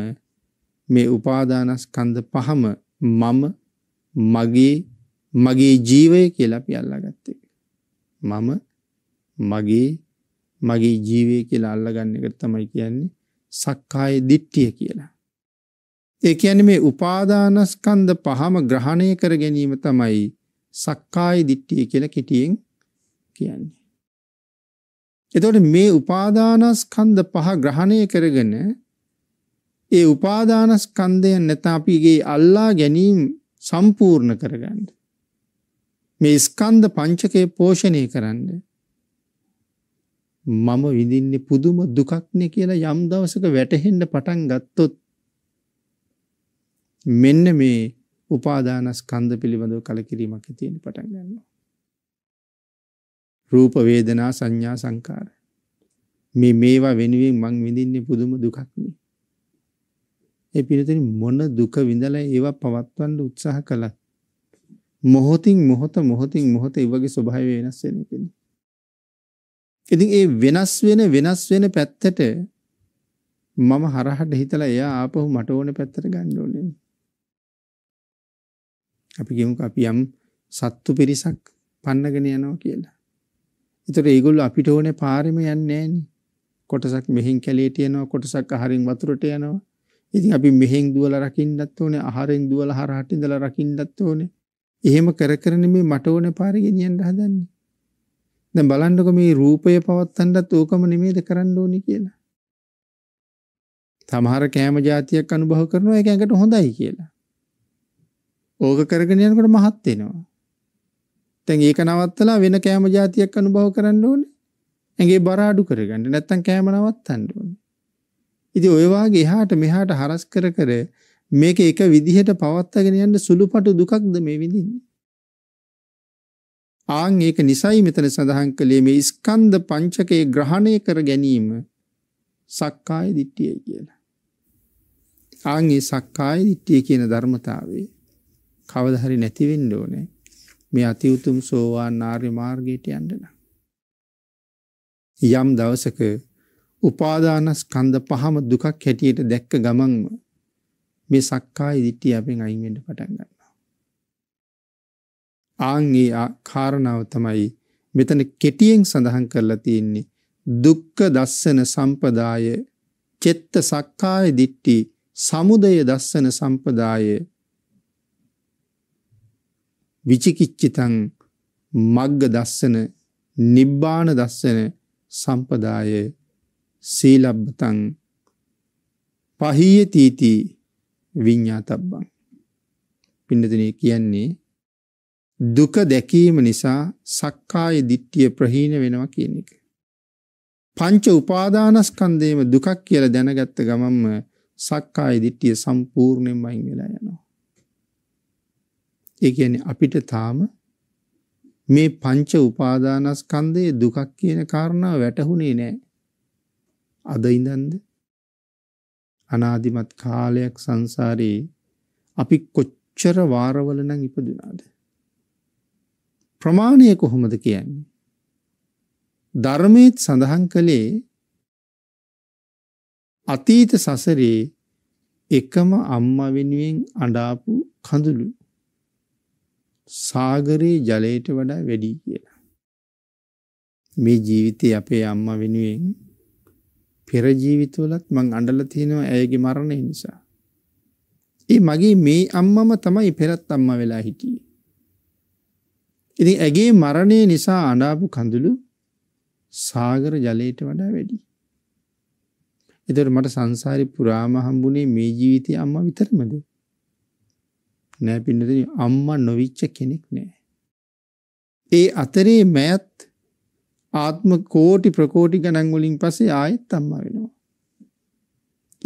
මේ උපාදානස්කන්ද පහම මම මගේ මගේ ජීවය කියලා අපි අල්ලාගත්ත එක. මම මගේ මගේ ජීවය කියලා අල්ලගන්න එක තමයි කියන්නේ සක්කාය දිට්ටිය කියලා. ඒ කියන්නේ මේ උපාදානස්කන්ධ පහම ග්‍රහණය කර ගැනීම තමයි සක්කාය දිට්ඨිය කියලා කෙටියෙන් කියන්නේ. එතකොට මේ උපාදානස්කන්ධ පහ ග්‍රහණය කරගෙන ඒ උපාදානස්කන්ධය නැත්නම් අපිගේ අල්ලා ගැනීම සම්පූර්ණ කරගන්න. මේ ස්කන්ධ පංචකය පෝෂණය කරන්න. මම විඳින්නේ පුදුම දුකක්නේ කියලා යම් දවසක වැටහෙන්න පටන් ගත්තොත් මෙන්න මේ උපාදානස්කන්ධ පිළිබඳව කලකිරීමක් තියෙන පටන් ගන්නවා. රූප වේදනා සංඥා සංකාර මේ මේවා වෙනුවෙන් මං විඳින්නේ පුදුම දුකක්නේ. ඒ පිරිතනි මොන දුක විඳලා ඒවා පවත්වන්න උත්සාහ කළත් මොහොතින් මොහොත මොහොතින් මොහොත ඒ වගේ ස්වභාවය වෙනස් වෙන එකනේ. ඉතින් ඒ වෙනස් වෙන වෙනස් වෙන පැත්තට මම හරහට හිතලා එයා ආපහු මට ඕන පැත්තට ගන්න ඕනේ. අපි කියමුක අපි යම් සත්තු පිරිසක් පන්නගෙන යනවා කියලා. ඒතර ඒගොල්ලෝ අපිට ඕනේ පාරෙම යන්නේ නැහෙනි. කොටසක් මෙහින් කැලේට යනවා කොටසක් අහරින් වතුරට යනවා ඉතින් අපි මෙහෙන් දුවලා රකින්නත් ඕනේ, ආහාරෙන් දුවලා හරහට ඉඳලා රකින්නත් ඕනේ. එහෙම කර කර නෙමේ මට ඕනේ පාර ගෙනියන්න හදන්නේ. දැන් බලන්නකො මේ රූපය පවත්තන්නත් ඕකම නෙමේද කරන්න ඕනේ කියලා. සමහර කෑම જાතියක් අනුභව කරනවා ඒක ඇඟට හොඳයි කියලා. ඕක කරගෙන යනකොට මහත් වෙනවා. දැන් ඒක නවත්තලා වෙන කෑම જાතියක් අනුභව කරන්න ඕනේ. ඇඟේ බර අඩු කරගන්න. නැත්තම් කෑම නවත්තන්න ඕනේ. ඉතින් ඔය වාගේ එහාට මෙහාට හරස් කර කර මේක එක විදිහට පවත්වාගෙන යන්න සුළුපටු දුකක්ද මේ විඳින්නේ. ආන් ඒක නිසයි මෙතන සඳහන් කළේ මේ ස්කන්ධ පංචකය ග්‍රහණය කර ගැනීම සක්කාය දිට්ඨියයි කියලා. ආන් ඒ සක්කාය දිට්ඨිය කියන ධර්මතාවේ කවදා හරි නැති වෙන්න ඕනේ. මේ අති උතුම් සෝවාන් ආර්ය මාර්ගයට යන්න නම් යම් දවසක උපාදානස්කන්ධ පහම දුකක් හැටියට දැක්ක ගමන්ම මේ සක්කාය දිට්ඨිය අපෙන් අයින් වෙන්න පටන් ගන්නවා. ආන් ඒ කාරණාව තමයි මෙතන කෙටියෙන් සඳහන් කරලා තියෙන්නේ දුක්ඛ දස්සන සම්පදාය චෙත්ත සක්කාය දිට්ඨි සමුදය දස්සන සම්පදාය විචිකිච්චිතං මග්ග දස්සන නිබ්බාන දස්සන සම්පදායේ සීලබ්බතං පහීය තීති විඤ්ඤාතබ්බං පින්නතනේ කියන්නේ දුක දැකීම නිසා සක්කාය දිට්ඨිය ප්‍රහීන වෙනවා කියන එක. පංච උපාදානස්කන්ධයේම දුකක් කියලා දැනගත්ත ගමන්ම සක්කාය දිට්ඨිය සම්පූර්ණයෙන්ම අයින් වෙලා යනවා. ඒ කියන්නේ අපිට තාම මේ පංච උපාදානස්කන්ධයේ දුකක් කියන කාරණා වැටහුනේ නැහැ. අද ඉඳන්ද අනාදිමත් කාලයක් සංසාරයේ අපි කොච්චර වාරවල නම් ඉපදුනාද ප්‍රමාණය කොහොමද කියන්නේ ධර්මයේත් සඳහන් කළේ අතීත සසරේ එකම අම්මා වෙනුවෙන් අඬාපු කඳුළු සාගරේ ජලයට වඩා වැඩි කියලා මේ ජීවිතේ අපේ අම්මා වෙනුවෙන් පෙර ජීවිතවලත් මං අඬලා තියෙනවා ඇයගේ මරණය නිසා. ඒ මගේ මේ අම්මම තමයි පෙරත් අම්මා වෙලා හිටියේ. ඉතින් ඇගේ මරණය නිසා අඬාපු කඳුළු සාගර ජලයට වඩා වැඩි. එතකොට මට සංසාරේ පුරාම හම්බුනේ මේ ජීවිතේ අම්මා විතරමද? නෑ පින්නදී අම්මා නොවිච්ච කෙනෙක් නෑ. ඒ අතරේ මෑත් ආත්ම කෝටි ප්‍රකෝටි ගණන් වලින් පස්සේ ආයෙත් අම්මා වෙනවා.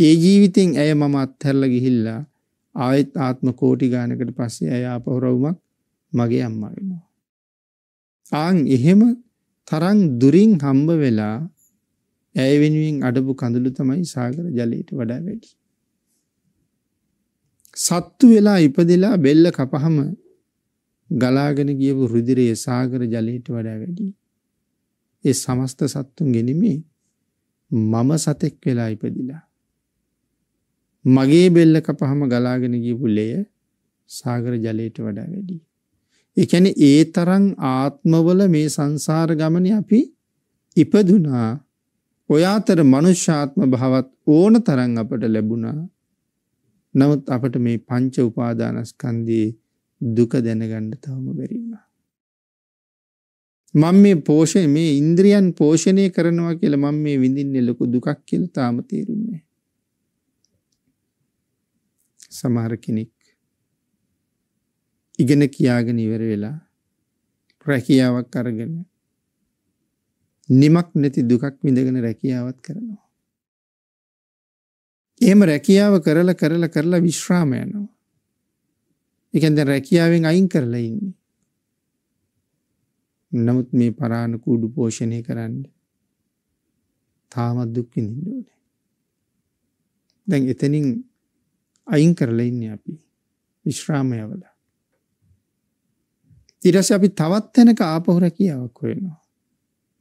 ඒ ජීවිතෙන් ඇය මම අත්හැරලා ගිහිල්ලා ආයෙත් ආත්ම කෝටි ගානකට පස්සේ ඇය ආපහුරවුමක් මගේ අම්මා වෙනවා. ආන් එහෙම තරම් දුරින් හම්බ වෙලා ඇය වෙනුවෙන් අඩපු කඳුළු තමයි සාගර ජලයට වඩා වැඩි. සත්තු වෙලා ඉපදෙලා බෙල්ල කපහම ගලාගෙන ගියපු රුධිරය සාගර ජලයට වඩා වැඩි. ඒ සමස්ත සත්තුන්ගේ නෙමේ මම සතෙක් වෙලා ඉපදිලා. මගේ බෙල්ල කපහම ගලාගෙන ගිපු ලය සාගර ජලයට වඩා වැඩි. එකැන ඒ තරං ආත්මවල මේ සංසාර ගමන අපි ඉපදුනා ඔය අතර මනුෂ්‍යාත්ම භවත් ඕන තරං අපට ලැබුණා නමුත් අපට මේ පංච උපාදානස්කන්දී දුක දැනගණ්ඩ තවම බැරීවා. මම මේ පෝෂණය මේ ඉන්ද්‍රියන් පෝෂණය කරනවා කියලා මම මේ විඳින්නේ ලොකු දුකක් කියලා තාම තේරුන්නේ සමහර කෙනෙක් ඉගෙන කියාගෙන ඉවර වෙලා රැකියාවක් අරගෙන නිමක් නැති දුකක් විඳගෙන රැකියාවත් කරනවා. එහෙම රැකියාව කරලා කරලා කරලා විශ්‍රාම යනවා. ඒ කියන්නේ රැකියාවෙන් අයින් කරලා ඉන්නේ. නමුත් මේ පරාණ කූඩු පෝෂණය කරන්න තාමත් දුක්කි නිදෝනේ. දැන් එතනින් අයින් කරලඉන්න අපි විශ්‍රාමයවල. ඉරස අපි තවත් තැනක ආපහුර කියාවක් වෙනවා.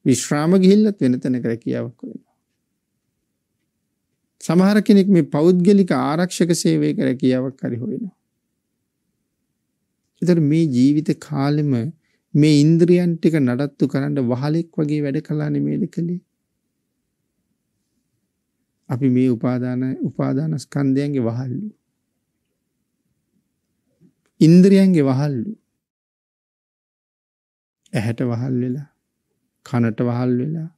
විශ්‍රාම ගිහිල්ලත් වෙන තැන කර කියාවක් වෙනවා. සමහර කෙනෙක් මේ පෞද්ගලික ආරක්ෂක සේවය කර කියාවක් කරි හොයෙනවා. එතට මේ ජීවිත කාලෙම මේ ඉන්ද්‍රියන් ටික නඩත්තු කරන්න වහලෙක් වගේ වැඩ කළා නෙමේද කළේ අපි මේ උපාදාන උපාදාන ස්කන්ධයන්ගේ වහල්ලු ඉන්ද්‍රියන්ගේ වහල්ලු ඇහැට වහල් වෙලා කනට වහල් වෙලා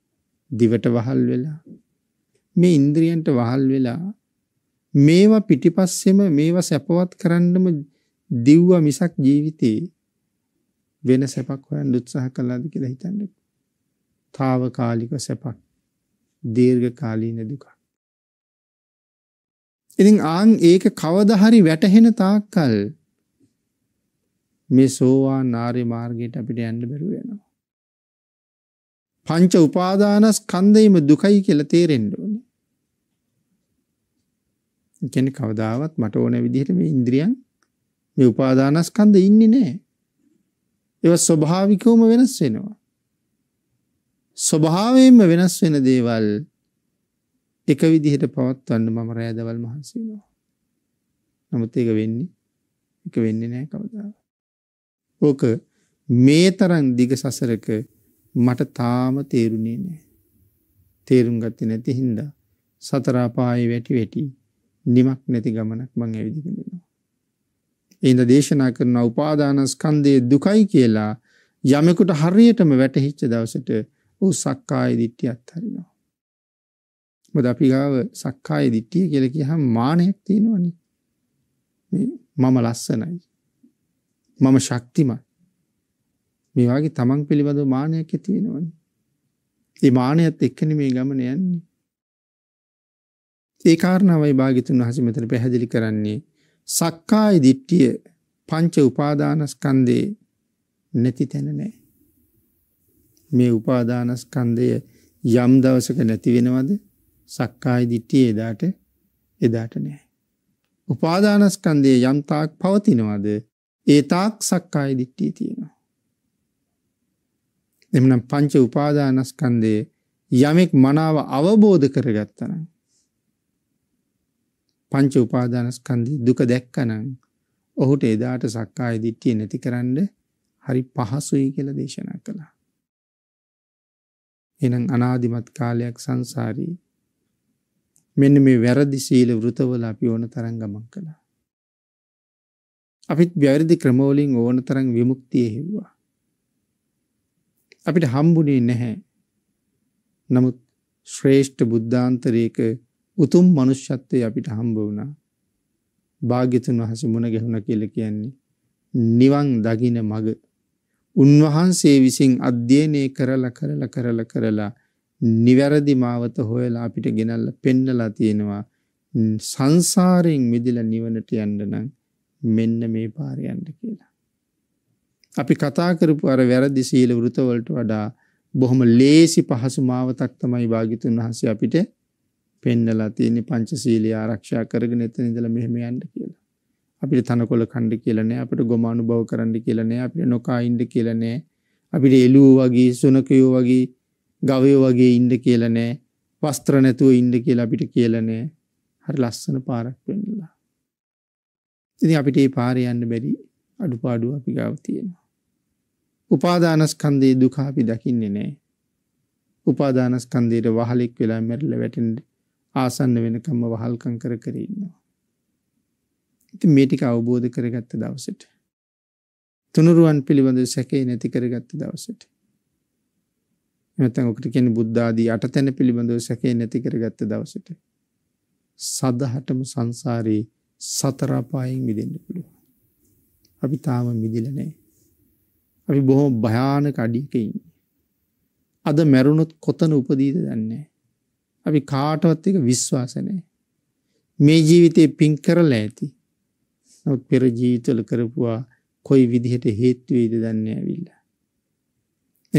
දිවට වහල් වෙලා මේ ඉන්ද්‍රියන්ට වහල් වෙලා මේවා පිටිපස්සෙම මේවා සැපවත් කරන්නම දිව්වා මිසක් ජීවිතේ වෙන සැපක් හොයන් උත්සාහ කළාද කියලා හිතන්න. తాවකාලික සැපක්. දීර්ඝ කාලීන දුකක්. ඉතින් ආන් ඒක කවදා හරි වැටහෙන තාක්කල් මේ සෝවාන් ආර්ය මාර්ගයට අපිට යන්න බැරුව යනවා. පංච උපාදානස්කන්ධයම දුකයි කියලා තේරෙන්න ඕනේ. කියන්නේ කවදාවත් මට ඕන විදිහට මේ ඉන්ද්‍රියන් මේ උපාදානස්කන්ධ ඉන්නේ නැහැ. ඒවා ස්වභාවිකවම වෙනස් වෙනවා. ස්වභාවයෙන්ම වෙනස් වෙන දේවල් එක විදිහට පවත්වන්න මම රෑදවල් මහන්සි වෙනවා. නමුත් ඒක වෙන්නේ ඒක වෙන්නේ නැහැ කවදාවත්. ඕක මේ තරම් දිග සසරක මට තාම තේරුණේ නැහැ. තේරුම් ගත්තේ නැති හින්දා සතර අපායේ වැටි වැටි නිමක් නැති ගමනක් මං ඇවිදගෙන යනවා. එඳ දේශනා කරන උපාදානස්කන්ධයේ දුකයි කියලා යමෙකුට හරියටම වැටහිච්ච දවසට ඌ සක්කාය දිට්ඨියත් හරිනවා. මොකද අපි ගාව සක්කාය දිට්ඨිය කියලා කියහම මානයක් තියෙනවනේ. මම ලස්සනයි. මම ශක්තිමත්. මේ වගේ තමන් පිළිබඳව මානයක් ඇති වෙනවනේ. ඒ මානයත් එක්කනේ මේ ගමන යන්නේ. ඒ කාරණාවයි භාග්‍යතුන් වහන්සේ මෙතන පැහැදිලි කරන්නේ සක්කාය දිට්ඨිය පංච උපාදානස්කන්ධේ නැති තැන නෑ. මේ උපාදානස්කන්ධය යම් දවසක නැති වෙනවද? සක්කාය දිට්ඨිය එදාට එදාට නෑ. උපාදානස්කන්ධයේ යම් තාක් පවතිනවද? ඒ තාක් සක්කාය දිට්ඨිය තියෙනවා. එමනම් පංච උපාදානස්කන්ධයේ යමෙක් මනාව අවබෝධ කරගත්තා නම් පංච උපාදානස්කන්දී දුක දැක්කනං ඔහුට එදාට සක්කාය දිට්ටිය නැති කරන්න හරි පහසුයි කියල දේශනා කළා. එනම් අනාධිමත් කාලයක් සංසාරී මෙන්න මේ වැරදි සීල වෘතවල අපි ඕන තරන් ගමන් කළා. අපිත් බ්‍යරිදි ක්‍රමෝලින් ඕන තරං විමුක්තිය හෙව්වා. අපිට හම්බුනේ නැහැ නමුත් ශ්‍රේෂ්ඨ බුද්ධාන්තරයක උතුම් මනුෂ්‍යත්වය අපිට හම්බ වුණා. භාග්‍යතුන් වහන්සේ මුණ ගැහුණ කියලා කියන්නේ නිවන් දකින මග. උන්වහන්සේ විසින් අධ්‍යයනය කරලා කරලා කරලා කරලා නිවැරදි මාවත හොයලා අපිට ගෙනල්ලා පෙන්නලා තියෙනවා. සංසාරයෙන් මිදලා නිවනට යන්න නම් මෙන්න මේ පාර යන්න කියලා. අපි කතා කරපු අර වැරදි සීල වෘත වලට වඩා බොහොම ලේසි පහසු මාවතක් තමයි භාග්‍යතුන් වහන්සේ අපිට පෙන්නලා තියෙන්නේ පංචශීලිය ආරක්ෂා කරගෙන එතන ඉඳලා මෙහෙම යන්න කියලා. අපිට තනකොළ කණ්ඩ කියලා නෑ, අපිට ගොම අනුභව කරන්න කියලා නෑ, අපිට නොකා ඉන්න කියලා නෑ. අපිට එළුව වගේ, සුනකයෝ වගේ, ගවයෝ වගේ ඉන්න කියලා නෑ. වස්ත්‍ර නැතුව ඉන්න කියලා අපිට කියලා නෑ. හරි ලස්සන පාරක් වෙන්නලා. ඉතින් අපිට මේ පාරේ යන්න බැරි අඩුපාඩු අපි ගාව තියෙනවා. උපාදානස්කන්ධයේ දුක අපි දකින්නේ නෑ. උපාදානස්කන්ධයට වහලෙක් වෙලා මැරිලා වැටෙන්නේ ආසන්න වෙනකම්ම වහල්කං කර කරන්නවා. ඉති මේටික අවබෝධ කරගත්ත දවසට. තුනුරුවන් පිළිබඳ සැකේ නැති කරගත්ත දවසට. එමතන් ඔකට කෙන බුද්ධාදී අට තැන පිළිබඳව සැකේ නැති කරගත්ත දවසට. සදහටම සංසාරයේ සතරාපායෙන් මිදෙන්න්න පුළුව. අපි තාම මිදිලනෑ. අපි බොහෝ භයාන කඩිකයින්. අද මැරුණොත් කොතන උපදීද දන්නේ. අපි කාටවත් එක විශ්වාසනය. මේ ජීවිතය පින් කරලා ඇති. නොත් පෙර ජීවිතල කරපුවා කොයි විදිහට හේත්තුවේද දන්නේ ඇවිල්ල.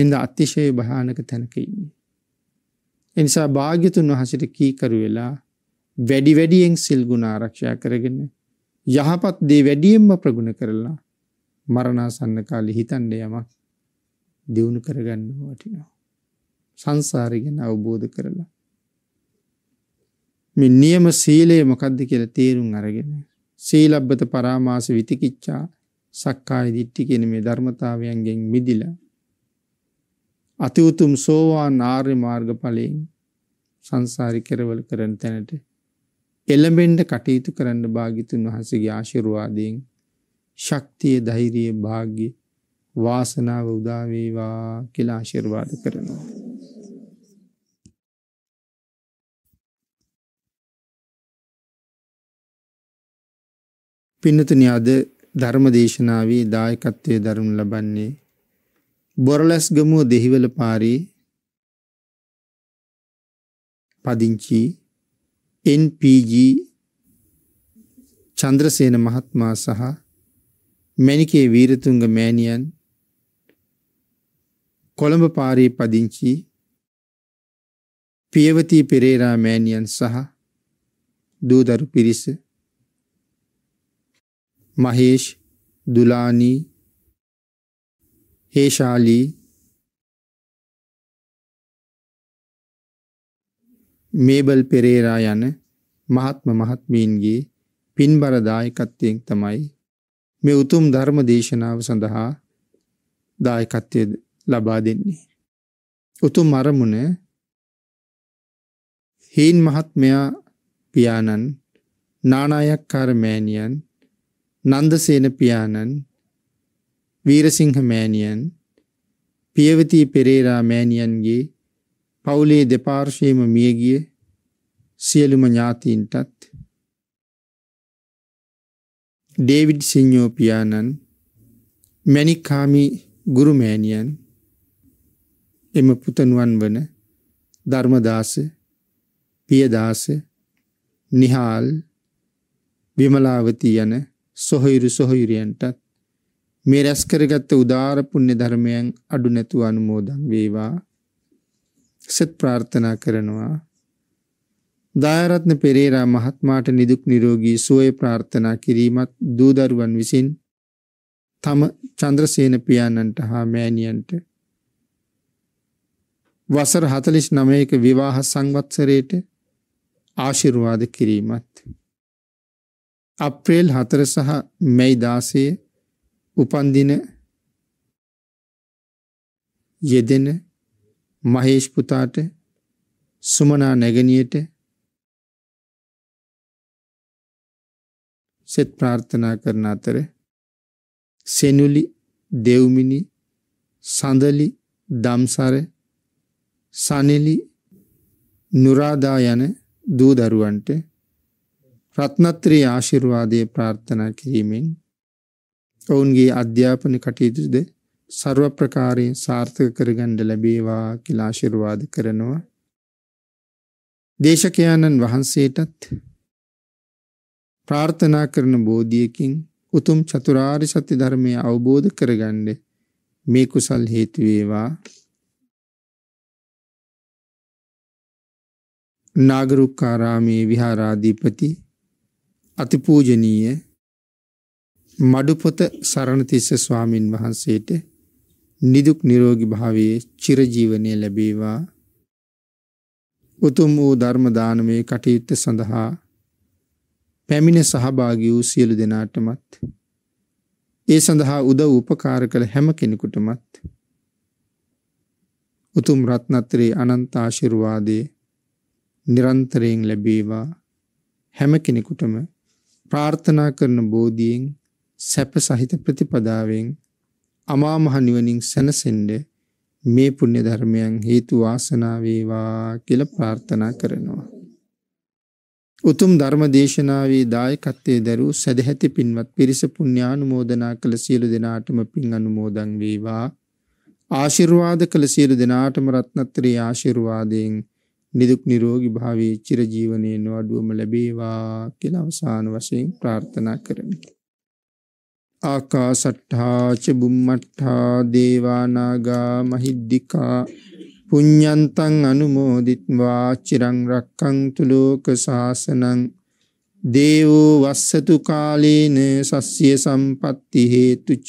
එද අතිශය භානක තැනක ඉන්නේ. එනිසා භාග්‍යතුන් වහසට කීකරු වෙලා වැඩි වැඩියෙන් සිල්ගුණ ආරක්ෂා කරගෙන යහපත් දේ වැඩියෙන්ම ප්‍රගුණ කරලා මරණාසන්න කාලි හිතන්ඩ යමක් දියුණු කරගන්න වටිනවා. සංසාරිගෙන අවබෝධ කරලා මේ නියම සීලය මොකද්ද කියලා තේරුම් අරගෙන සීලබ්බත පරාමාස විතිකිච්ඡා සක්කාය දිට්ඨි කියන මේ ධර්මතාවයන්ගෙන් මිදිලා අති උතුම් සෝවාන් ආර්ය මාර්ගඵලයෙන් සංසාරි කෙරවල කරන තැනට එළඹෙන්න කටයුතු කරන්න භාග්‍යතුන් වහන්සේගේ ආශිර්වාදයෙන් ශක්තිය ධෛර්යය භාග්‍ය වාසනාව උදා වේවා කියලා ආශිර්වාද කරනවා පින්නතුනි අද ධර්ම දේශනාවේ දායකත්වයේ දරනු ලබන්නේ බොරලැස්ගමුව දෙහිවල පාරේ පදිංචි NPG චන්ද්‍රසේන මහත්මයා සහ මැණිකේ වීරතුංග මෑණියන් කොළඹ පාරේ පදිංචි පියවතී පෙරේරා මෑණියන් සහ දූදරු පිරිස මහේෂ් දුලානී හේශාලී මේබල් පෙරේරා යන මහත්ම මහත්මීන්ගේ පින්බර දායකත්වයෙන් තමයි මේ උතුම් ධර්ම දේශනාව සඳහා දායකත්වය ලබා දෙන්නේ. උතුම් අරමුණ හීන් මහත්මයා පියාණන් නානායක්කාර මෑණියන් නන්දසේන පියාණන් වීරසිංහ මෑණියන් පියවතී පෙරේරා මෑණියන්ගේ පවුලේ දෙපාර්ශ්වයේම මියගිය සියලුම ඥාතීන්ටත් ඩේවිඩ් සිඤ්ඤෝ පියාණන් මණිකාමි ගුරු මෑණියන් එම පුතණුවන් වන ධර්මදාස පියදාස නිහාල් විමලාවති යන සොහොයුරු සොහොයුරියන්ටත් මේ රැස් කරගත්ත උදාාර පුණ්‍ය ධර්මයන් අඩු නැතුව අනුමෝදන් වේවා සත් ප්‍රාර්ථනා කරනවා දායරත්න පෙරේරා මහත්මාට නිදුක් නිරෝගී සුවය ප්‍රාර්ථනා කිරීමත් දූ දරුවන් විසින් තම චන්ද්‍රසේන පියාණන්ට හා මෑණියන්ට වසර 49ක විවාහ සංවත්සරයේට ආශිර්වාද කිරීමත් අප්‍රේල් 4 සහ මැයි 16 උපන්දින යෙදෙන මහේෂ් පුතාට සුමනා නැගණියට සෙත් ප්‍රාර්ථනා කරන අතර සෙනුලි දෙව්මිනි සඳලි දම්සර සනෙලි නුරාදා යන දූ දරුවන්ට රත්නත්‍රී ආශිර්වාදය ප්‍රාර්ථනා කිරීමෙන් ඔවුන්ගේ අධ්‍යාපන කටයුතුද සර්ව ප්‍රකාරයෙන් සාර්ථක කරගණ්ඩ ලැබේවා කිලාශිර්වාද කරනවා. දේශකයාණන් වහන්සේටත් ප්‍රාර්ථනා කරන බෝධියකින් උතුම් චතුරාරි සත්‍ය ධර්මය අවබෝධ කරගණ්ඩ මේ කුසල් හේතුවේවා නාගරුක්කාරාමයේ විහාරාධීපති අතිපූජනීය මඩුපොත සරණතිස්ස ස්වාමින් වහන්සේට නිදුක් නිරෝගි භාවයේ චිරජීවනය ලැබේවා උතුම් වූ ධර්මදානමය කටයුත්ත සඳහා පැමිණ සහභාගි වූ සියලු දෙනාටමත් ඒ සඳහා උදව් උපකාර කළ හැම කෙනෙකුටමත් උතුම් රත්නත්‍රයේ අනන්ත ආශිර්වාදයේ නිරන්තරයෙන් ලැබේවා හැම කෙනෙකුටම ප්‍රාර්ථනා කරන බෝධියෙන් සැප සහිත ප්‍රතිපදාවෙන් අමා මහ නිවනින් සැනසෙන්න මේ පුණ්‍ය ධර්මයන් හේතු වාසනා වේවා කියලා ප්‍රාර්ථනා කරනවා. උතුම් ධර්ම දේශනාවේ දායකත්වයේ දරූ සදැහැති පින්වත් පිරිස පුණ්‍යානුමෝදනා කළ සියලු දෙනාටම පින් අනුමෝදන් වේවා. ආශිර්වාද කළ සියලු දෙනාටම රත්නත්‍රී ආශිර්වාදයෙන් නිදුක් නිරෝගී භාවයේ චිරජීවනයේ නොඅඩුවම ලැබේවා කියලා අවසාන වශයෙන් ප්‍රාර්ථනා කරමි. ආකාසට්ඨා ච බුම්මට්ඨා දේවා නාග මහිද්దికා පුඤ්ඤන්තං අනුමෝදිත්වා චිරං රක්ඛන්තු ලෝක සාසනං දේවෝ වස්සතු කාලේන සස්්‍ය සම්පත්ති හේතුච